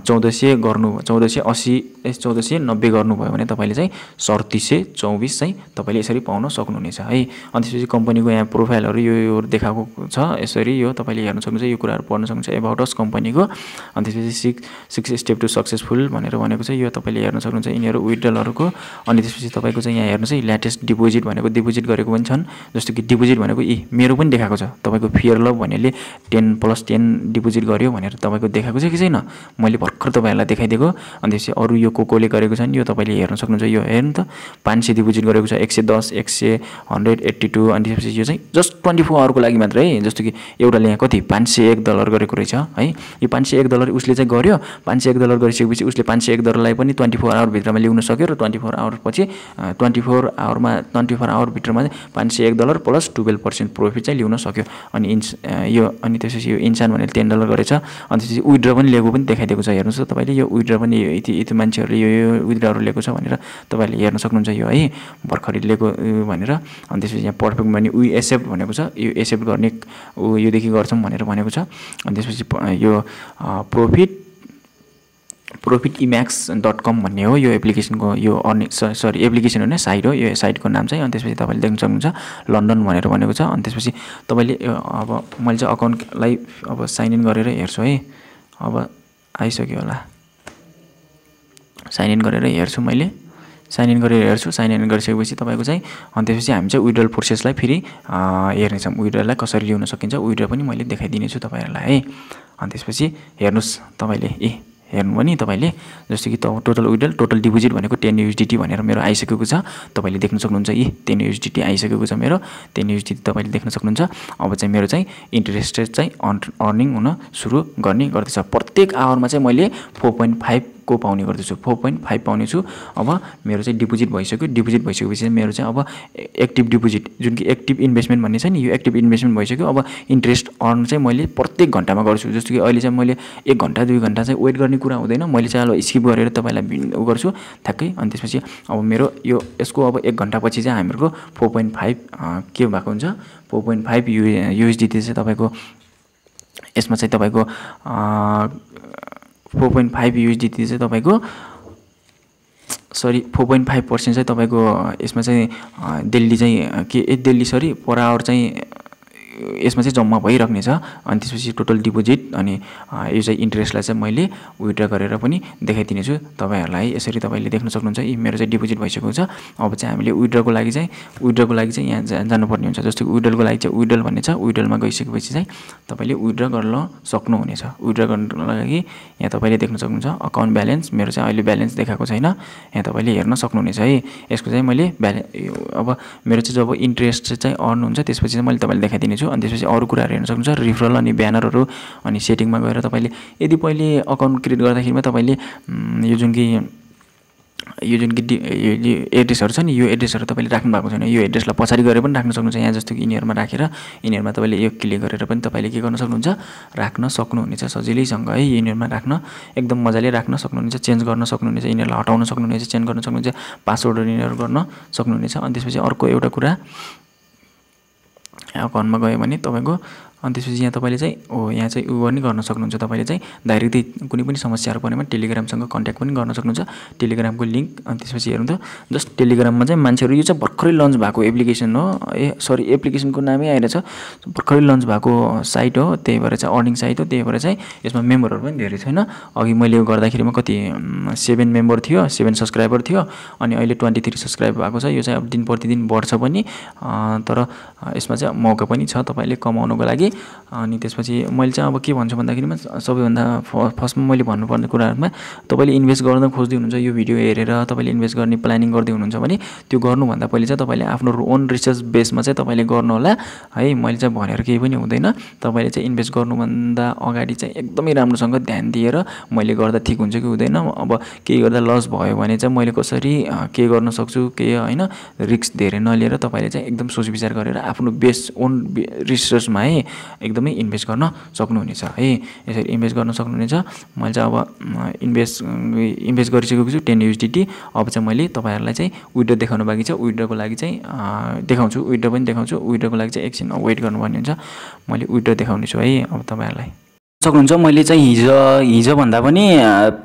चौध सय गर्नु चौध सय असी ए चौध सय नब्बे गर्नुभयो भने तपाईँले चाहिँ सडतिस सय चौबिस चाहिँ तपाईँले यसरी पाउन सक्नुहुनेछ है अनि त्यसपछि कम्पनीको यहाँ प्रोफाइलहरू यो यो देखाएको छ यसरी यो तपाईँले हेर्न सक्नुहुन्छ यो कुराहरू पढ्न सक्नुहुन्छ एबाउट अस कम्पनीको अनि त्यसपछि six six step to successful भनेर भनेको छ यो तपाईँले हेर्न सक्नुहुन्छ यिनीहरू विड्रलहरूको अनि त्यसपछि तपाईँको चाहिँ यहाँ हेर्नुहोस् है ल्याटेस्ट डिपोजिट भनेको डिपोजिट गरेको पनि छन् जस्तो कि डिपोजिट भनेको यी मेरो पनि देखाएको छ तपाईँको फियर लभ भन्नेले टेन प्लस टेन डिपोजिट गऱ्यो भनेर तपाईँको देखाएको छ कि छैन मैले भर्खर तपाईँहरूलाई देखाइदिएको अनि त्यसपछि अरू यो को कोले गरेको नि यो तपाईँले हेर्न सक्नुहुन्छ यो हेर्नु त पाँच सय डिपोजिट गरेको छ एक सय दस एक सय हन्ड्रेड एट्टी टू अनि त्यसपछि यो चाहिँ जस्ट ट्वेन्टी फोर आवरको लागि मात्र है जस्तो कि एउटाले यहाँ कति पाँच सय एक डलर गरेको रहेछ है यो पाँच सय एक डलर उसले चाहिँ गर्यो पाँच सय एक डलर गरिसकेपछि उसले पाँच सय एक डलरलाई पनि ट्वेन्टी फोर आवरभित्रमा ल्याउन सक्यो र ट्वेन्टी फोर आवर पछि ट्वेन्टी फोर आवरमा ट्वेन्टी फोर आवरभित्रमा चाहिँ पाँच सय एक dollar plus twelve percent profit चाहिँ ल्याउन सक्यो अनि इन्स यो अनि त्यसपछि यो इन्स इन्सान भनेर टेन डलर गरेछ अनि त्यसपछि विड्र पनि लिएको पनि देखाइदिएको छ हेर्नुहोस् त तपाईँले यो विड्र पनि यति यति मान्छेहरूले यो यो विड्रहरू लिएको छ भनेर तपाईँहरूले हेर्न सक्नुहुन्छ यो है भर्खरै लिएको भनेर अनि त्यसपछि यहाँ पर्फेक्ट मनी उयो एक्सेप्ट भनेको छ यो एक्सेप्ट गर्ने ऊ योदेखि गर्छौँ भनेर भनेको छ अनि त्यसपछि यो प्रोफिट प्रोफिट इम्याक्स डट कम भन्ने हो यो एप्लिकेसनको यो अर्निङ सरी एप्लिकेसन होइन साइट हो यो साइटको नाम चाहिँ अनि त्यसपछि तपाईँले देख्न सक्नुहुन्छ लन्डन भनेर भनेको छ अनि त्यसपछि तपाईँले अब मैले चाहिँ अकाउन्टलाई अब साइन इन गरेर हेर्छु है अब आइसक्यो होला साइन इन गरेर हेर्छु मैले साइन इन गरेर हेर्छु साइन इन गरिसकेपछि तपाईँको चाहिँ अनि त्यसपछि हामी चाहिँ विड्रल प्रोसेसलाई फेरि हेर्नेछौँ विड्रललाई कसरी ल्याउन सकिन्छ विड्रल पनि मैले देखाइदिनेछु तपाईँहरूलाई है अनि त्यसपछि हेर्नुहोस् तपाईँले ए हेर्नु नि तपाईँले जस्तो कि टोटल विड्रल टोटल डिपोजिट भनेको टेन युएसडिटी भनेर मेरो आइसकेको छ तपाईँले देख्न सक्नुहुन्छ यी टेन युएसडिटी आइसकेको छ मेरो टेन युएसडिटी तपाईँले देख्न सक्नुहुन्छ अब चाहिँ मेरो चाहिँ इन्ट्रेस्ट रेट चाहिँ अर्निङ हुन सुरु गर्ने गर्दैछ प्रत्येक आवरमा चाहिँ मैले फोर पोइन्ट फाइभ को पाउने गर्दछु फोर पोइन्ट फाइभ पाउनेछु अब मेरो चाहिँ डिपोजिट भइसक्यो डिपोजिट भइसकेपछि चाहिँ मेरो चाहिँ अब एक्टिभ डिपोजिट जुन कि एक्टिभ इन्भेस्टमेन्ट भन्ने छ नि यो एक्टिभ इन्भेस्टमेन्ट भइसक्यो अब इन्ट्रेस्ट अर्न चाहिँ मैले प्रत्येक घन्टामा गर्छु जस्तो कि अहिले चाहिँ मैले एक घन्टा दुई घन्टा चाहिँ वेट गर्ने कुरा हुँदैन मैले चाहिँ अब स्किप गरेर तपाईँलाई उ गर्छु ठ्याक्कै अनि त्यसपछि अब मेरो यो यसको अब एक घन्टापछि चाहिँ हामीहरूको फोर पोइन्ट फाइभ के भएको हुन्छ four point five U USD चाहिँ तपाईँको यसमा चाहिँ तपाईँको फोर पोइन्ट फाइभ युएसडिटी चाहिँ तपाईँको sorry four point five percent चाहिँ तपाईँको यसमा चाहिँ दिल्ली चाहिँ के ए दिल्ली सरी पर आवर चाहिँ यसमा चाहिँ जम्मा भइराख्ने छ अनि त्यसपछि टोटल डिपोजिट अनि यो चाहिँ इन्ट्रेस्टलाई चाहिँ मैले विथड्र गरेर पनि देखाइदिनेछु तपाईँहरूलाई यसरी तपाईँले देख्न सक्नुहुन्छ यी मेरो चाहिँ डिपोजिट भइसकेको छ अब चाहिँ हामीले विड्रको लागि चाहिँ विड्रको लागि चाहिँ यहाँ जा जानुपर्ने हुन्छ जस्तो कि विड्रलको लागि चाहिँ विड्रल भन्ने छ विड्रलमा गइसकेपछि चाहिँ तपाईँले विड्र गर्न सक्नुहुनेछ विड्र गर्नको लागि यहाँ तपाईँले देख्न सक्नुहुन्छ अकाउन्ट ब्यालेन्स मेरो चाहिँ अहिले ब्यालेन्स देखाएको छैन यहाँ तपाईँले हेर्न सक्नुहुनेछ है यसको चाहिँ मैले ब्याले अब मेरो चाहिँ जब इन्ट्रेस्ट चाहिँ अर्न हुन्छ त्यसपछि चाहिँ मैले तपाईँले देखाइदिनेछु अनि त्यसपछि अरू कुराहरू हेर्न सक्नुहुन्छ रिफरल अनि ब्यानरहरू अनि सेटिङमा गएर तपाईँले यदि पहिले अकाउन्ट क्रिएट गर्दाखेरिमा तपाईँले यो जुन कि यो जुन कि एड्रेसहरू छ नि यो एड्रेसहरू तपाईँले राख्नु भएको छैन यो एड्रेसलाई पछाडि गरेर पनि राख्न सक्नुहुन्छ यहाँ जस्तो कि यिनीहरूमा राखेर यिनीहरूमा तपाईँले यो क्लिक गरेर पनि तपाईँले के गर्न सक्नुहुन्छ राख्न सक्नुहुनेछ सजिलैसँग है यिनीहरूमा राख्न एकदम मजाले राख्न सक्नुहुनेछ चेन्ज गर्न सक्नुहुनेछ यिनीहरूलाई हटाउन सक्नुहुनेछ चेन्ज गर्न सक्नुहुन्छ पासवर्डहरू यिनीहरू गर्न सक्नुहुनेछ अनि त्यसपछि अर्को एउटा कुरा ya magawa man ni tawag ko अनि त्यसपछि यहाँ तपाईँले चाहिँ हो यहाँ चाहिँ उयो पनि गर्न सक्नुहुन्छ तपाईँले चाहिँ डाइरेक्टली कुनै पनि समस्याहरू परेमा टेलिग्रामसँग कन्ट्याक्ट पनि गर्न सक्नुहुन्छ टेलिग्रामको लिङ्क अनि त्यसपछि हेर्नु त जस्ट टेलिग्राममा चाहिँ मान्छेहरू यो चाहिँ भर्खरै लन्च भएको एप्लिकेसन हो ए सरी एप्लिकेसनको नामै आइरहेछ भर्खरै लन्च भएको साइट हो त्यही भएर चाहिँ अर्निङ साइट हो त्यही भएर चाहिँ यसमा मेम्बरहरू पनि धेरै छैन अघि मैले यो गर्दाखेरिमा कति सेभेन मेम्बर थियो सेभेन सब्सक्राइबर थियो अनि अहिले ट्वेन्टी थ्री सब्सक्राइब भएको छ यो चाहिँ अब दिन प्रतिदिन बढ्छ पनि तर यसमा चाहिँ मौका पनि छ तपाईँले कमाउनुको लागि अनि त्यसपछि मैले चाहिँ अब के भन्छु भन्दाखेरिमा सबैभन्दा फर्स्टमा मैले भन्नुपर्ने कुराहरूमा तपाईँले इन्भेस्ट गर्न खोज्दै हुनुहुन्छ यो भिडियो हेरेर तपाईँले इन्भेस्ट गर्ने प्लानिङ गर्दै हुनुहुन्छ भने त्यो गर्नुभन्दा पहिले चाहिँ तपाईँले आफ्नो ओन रिसर्च बेसमा चाहिँ तपाईँले गर्नुहोला है मैले चाहिँ भनेर केही पनि हुँदैन तपाईँले चाहिँ इन्भेस्ट गर्नुभन्दा अगाडि चाहिँ एकदमै राम्रोसँग ध्यान दिएर मैले गर्दा ठिक हुन्छ कि हुँदैन अब केही गर्दा लस भयो भने चाहिँ मैले कसरी के गर्न सक्छु के होइन रिस्क धेरै नलिएर तपाईँले चाहिँ एकदम सोच विचार गरेर आफ्नो बेस ओन रिसर्चमा है एकदमै इन्भेस्ट गर्न सक्नुहुनेछ है यसरी इन्भेस्ट गर्न सक्नुहुनेछ मैले चाहिँ अब इन्भेस्ट इन्भेस्ट गरिसकेको छु टेन युजिटी अब चाहिँ मैले तपाईँहरूलाई चाहिँ विड्रो देखाउनु बाँकी छ विड्रोको लागि चाहिँ देखाउँछु विड्रो पनि देखाउँछु विड्रोको लागि चाहिँ एकछिन वेट गर्नुपर्ने हुन्छ मैले विड्रो देखाउनेछु है अब तपाईँहरूलाई सक्नुहुन्छ मैले चाहिँ हिजो हिजोभन्दा पनि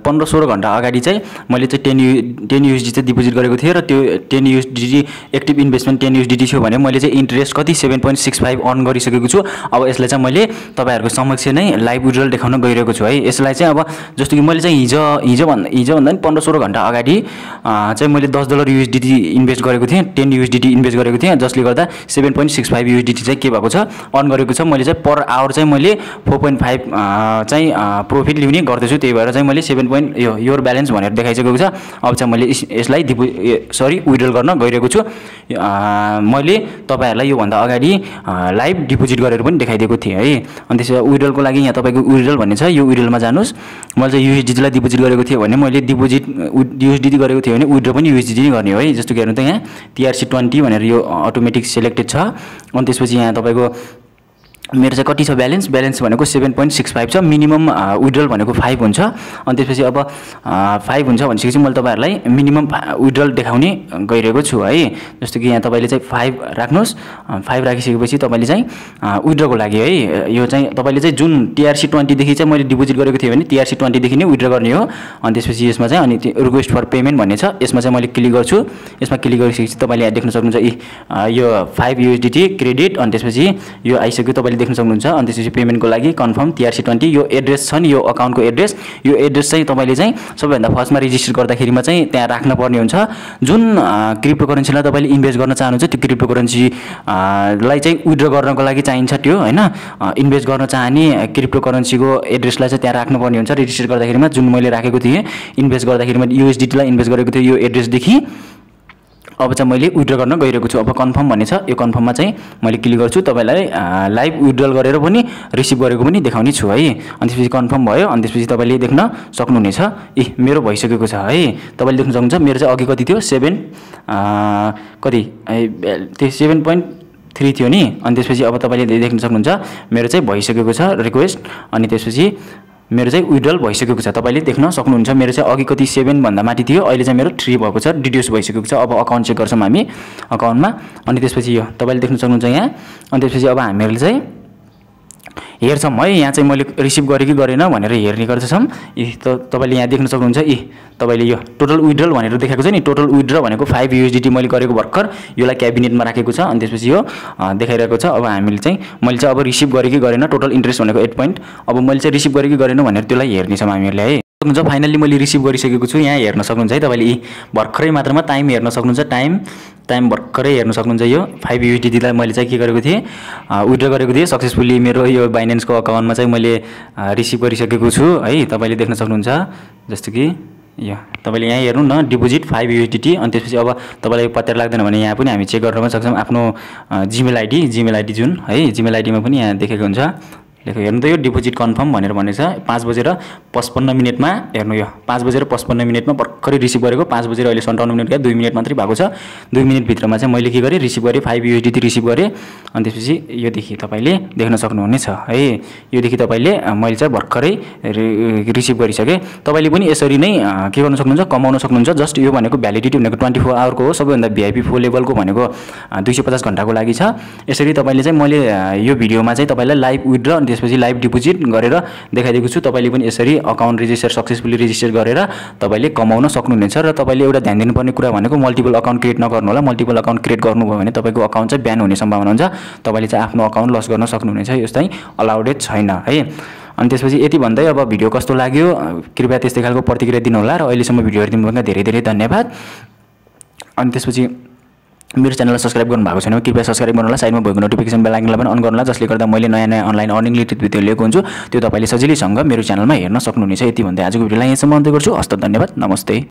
पन्ध्र सोह्र घन्टा अगाडि चाहिँ मैले चाहिँ टेन यु टेन युएसडी चाहिँ डिपोजिट गरेको थिएँ र त्यो ten USD active investment ten USD थियो भने मैले चाहिँ इन्ट्रेस्ट कति seven point six five earn गरिसकेको छु अब यसलाई चाहिँ मैले तपाईँहरूको समक्ष नै लाइभ विड्रल देखाउन गइरहेको छु है यसलाई चाहिँ अब जस्तो कि मैले चाहिँ हिजो हिजोभन्दा हिजोभन्दा पनि पन्ध्र सोह्र घन्टा अगाडि चाहिँ मैले दस डलर युएसडी इन्भेस्ट गरेको थिएँ टेन युएसडी इन्भेस्ट गरेको थिएँ जसले गर्दा seven point six five USD चाहिँ के भएको छ अर्न गरेको छ मैले चाहिँ पर आवर चाहिँ मैले फोर पोइन्ट फाइभ चाहिँ प्रफिट लिने गर्दैछु त्यही भएर चाहिँ मैले सेभेन पोइन्ट यो योर ब्यालेन्स भनेर देखाइसकेको छ अब चाहिँ मैले यसलाई डिपो सरी विड्रल गर्न गइरहेको छु मैले तपाईँहरूलाई योभन्दा अगाडि लाइभ डिपोजिट गरेर पनि देखाइदिएको थिएँ है अनि त्यसो विड्रलको लागि यहाँ तपाईँको विड्रल भन्ने छ यो विड्रलमा जानुहोस् मैले चाहिँ युएसडिजीलाई डिपोजिट गरेको थिएँ भने मैले डिपोजिट युएसडिटी गरेको थिएँ भने विड्रो पनि युएसडिटी नै गर्ने हो है जस्तो के हेर्नु त यहाँ टिआरसी ट्वेन्टी भनेर यो अटोमेटिक सेलेक्टेड छ अनि त्यसपछि यहाँ तपाईँको मेरो चाहिँ कति छ ब्यालेन्स ब्यालेन्स भनेको सेभेन पोइन्ट सिक्स फाइभ छ मिनिमम विड्रल भनेको फाइभ हुन्छ अनि त्यसपछि अब फाइभ हुन्छ भनेपछि मैले तपाईँहरूलाई मिनिमम विड्रल देखाउने गइरहेको छु है जस्तो कि यहाँ तपाईँले चाहिँ फाइभ राख्नुहोस् फाइभ राखिसकेपछि तपाईँले चाहिँ विड्रको लागि है यो चाहिँ तपाईँले चाहिँ जुन टिआरसी ट्वेन्टीदेखि चाहिँ मैले डिपोजिट गरेको थिएँ भने टिआरसी ट्वेन्टीदेखि नै विड्र गर्ने हो अनि त्यसपछि यसमा चाहिँ अनि रिक्वेस्ट फर पेमेन्ट भन्ने छ यसमा चाहिँ मैले क्लिक गर्छु यसमा क्लिक गरिसकेपछि तपाईँले यहाँ देख्न सक्नुहुन्छ यो फाइभ युएसडिटी क्रेडिट अनि त्यसपछि यो आइसक्यो तपाईँले देख्न सक्नुहुन्छ अनि त्यसपछि पेमेन्टको लागि कन्फर्म तिआरसी ट्वेन्टी यो एड्रेस छ नि यो अकाउन्टको एड्रेस यो एड्रेस चाहिँ तपाईँले चाहिँ सबैभन्दा फर्स्टमा रेजिस्टर गर्दाखेरिमा चाहिँ त्यहाँ राख्नुपर्ने हुन्छ जुन क्रिप्टो करेन्सीलाई तपाईँले इन्भेस्ट गर्न चाहनुहुन्छ त्यो क्रिप्टो करेन्सीलाई चाहिँ विड्र गर्नको लागि चाहिन्छ त्यो होइन इन्भेस्ट गर्न चाहने क्रिप्टो करेन्सीको एड्रेसलाई चाहिँ त्यहाँ राख्नुपर्ने हुन्छ रेजिस्टर गर्दाखेरिमा जुन मैले राखेको थिएँ इन्भेस्ट गर्दाखेरिमा युएसडिटीलाई इन्भेस्ट गरेको थिएँ यो एड्रेसदेखि अब चाहिँ मैले विड्र गर्न गइरहेको छु अब कन्फर्म भन्ने छ यो कन्फर्ममा चाहिँ मैले क्लिक गर्छु तपाईँलाई लाइभ विड्रल गरेर पनि रिसिभ गरेको पनि देखाउने छु है अनि त्यसपछि कन्फर्म भयो अनि त्यसपछि तपाईँले देख्न सक्नुहुनेछ ए मेरो भइसकेको छ है तपाईँले देख्न सक्नुहुन्छ मेरो चाहिँ अघि कति थियो सेभेन कति त्यो सेभेन पोइन्ट थ्री थियो नि अनि त्यसपछि अब तपाईँले देख्न सक्नुहुन्छ मेरो चाहिँ भइसकेको छ रिक्वेस्ट अनि त्यसपछि मेरो चाहिँ विड्रल भइसकेको छ तपाईँले देख्न सक्नुहुन्छ मेरो चाहिँ अघि कति सेभेनभन्दा माथि थियो अहिले चाहिँ मेरो थ्री भएको छ डिड्युस भइसकेको छ अब अकाउन्ट चेक गर्छौँ हामी अकाउन्टमा अनि त्यसपछि यो तपाईँले देख्न सक्नुहुन्छ यहाँ अनि त्यसपछि अब हामीहरूले चाहिँ हेर्छौँ है यहाँ चाहिँ मैले रिसिभ गरेँ कि गरेन भनेर हेर्ने गर्दछौँ ए त तपाईँले यहाँ देख्न सक्नुहुन्छ ए तपाईँले यो टोटल विड्रल भनेर देखाएको छ नि टोटल विड्र भनेको फाइभ युएसडिटी मैले गरेको भर्खर यसलाई क्याबिनेटमा राखेको छ अनि त्यसपछि यो देखाइरहेको छ अब हामीले चाहिँ मैले चाहिँ अब रिसिभ गरेँ कि गरेन टोटल इन्ट्रेस्ट भनेको एट पोइन्ट अब मैले चाहिँ रिसिभ गरेँ कि गरेन भनेर त्यसलाई हेर्नेछौँ हामीहरूले है सक्नुहुन्छ फाइनल्ली मैले रिसिभ गरिसकेको छु यहाँ हेर्न सक्नुहुन्छ है तपाईँले यी भर्खरै मात्रामा टाइम हेर्न सक्नुहुन्छ टाइम टाइम भर्खरै हेर्न सक्नुहुन्छ यो फाइभ युटिडीलाई मैले चाहिँ के गरेको थिएँ विड्र गरेको थिएँ सक्सेसफुल्ली मेरो यो बाइनेन्सको अकाउन्टमा चाहिँ मैले रिसिभ गरिसकेको छु है तपाईँले देख्न सक्नुहुन्छ जस्तो कि यो तपाईँले यहाँ हेर्नु न डिपोजिट फाइभ युटिटी अनि त्यसपछि अब तपाईँलाई पत्यार लाग्दैन भने यहाँ पनि हामी चेक गर्न पनि सक्छौँ आफ्नो जिमेल आइडी जिमेल आइडी जुन है जिमेल आइडीमा पनि यहाँ देखेको हुन्छ लेख हेर्नु त यो डिपोजिट कन्फर्म भनेर भनेछ पाँच बजेर पचपन्न मिनटमा हेर्नु यो पाँच बजेर पचपन्न मिनटमा भर्खरै रिसिभ गरेको पाँच बजेर अहिले सन्ताउन्न मिनटका दुई मिनट मात्रै भएको छ दुई मिनटभित्रमा चाहिँ मैले के गरेँ रिसिभ गरेँ फाइभ युएसडी रिसिभ गरेँ अनि त्यसपछि योदेखि तपाईँले देख्न सक्नुहुनेछ है योदेखि तपाईँले मैले चाहिँ भर्खरै रिसिभ गरिसकेँ तपाईँले पनि यसरी नै के गर्नु सक्नुहुन्छ कमाउन सक्नुहुन्छ जस्ट यो भनेको भ्यालिडिटी भनेको ट्वेन्टी फोर आवरको हो सबैभन्दा भिआइपी फोर लेभलको भनेको दुई सय पचास घन्टाको लागि छ यसरी तपाईँले चाहिँ मैले यो भिडियोमा चाहिँ तपाईँलाई लाइभ विथ र त्यसपछि लाइभ डिपोजिट गरेर देखाइदिएको छु तपाईँले पनि यसरी अकाउन्ट रिजिस्टर सक्सेसफुली रेजिस्टर गरेर तपाईँले कमाउन सक्नुहुनेछ र तपाईँले एउटा ध्यान दिनुपर्ने कुरा भनेको मल्टिपल अकाउन्ट क्रिएट नगर्नु होला मल्टिपल अकाउन्ट क्रिएट गर्नुभयो भने तपाईँको अकाउन्ट चाहिँ ब्यान हुने सम्भावना हुन्छ तपाईँले चाहिँ आफ्नो अकाउन्ट लस गर्न सक्नुहुनेछ यो चाहिँ अलाउडेड छैन है अनि त्यसपछि यति भन्दै अब भिडियो कस्तो लाग्यो कृपया त्यस्तै खालको प्रतिक्रिया दिनुहोला र अहिलेसम्म भिडियोहरू दिनुभएका धेरै धेरै धन्यवाद अनि त्यसपछि मेरो च्यानललाई सब्सक्राइब गर्नु भएको छैन कृपया सब्सक्राइब गर्नुहोला साइडमा भएको नोटिफिकेसन आइकनलाई पनि अन गर्नुहोला जसले गर्दा मैले नयाँ नयाँ अनलाइन अर्निङ रिलेटेड भिडियो लिएको हुन्छु त्यो तपाईँले सजिलैसँग मेरो च्यानलमा हेर्न सक्नुहुनेछ यति भन्दै आजको भिडियोलाई यहाँसम्म अन्त्य गर्छु हस्त धन्यवाद नमस्ते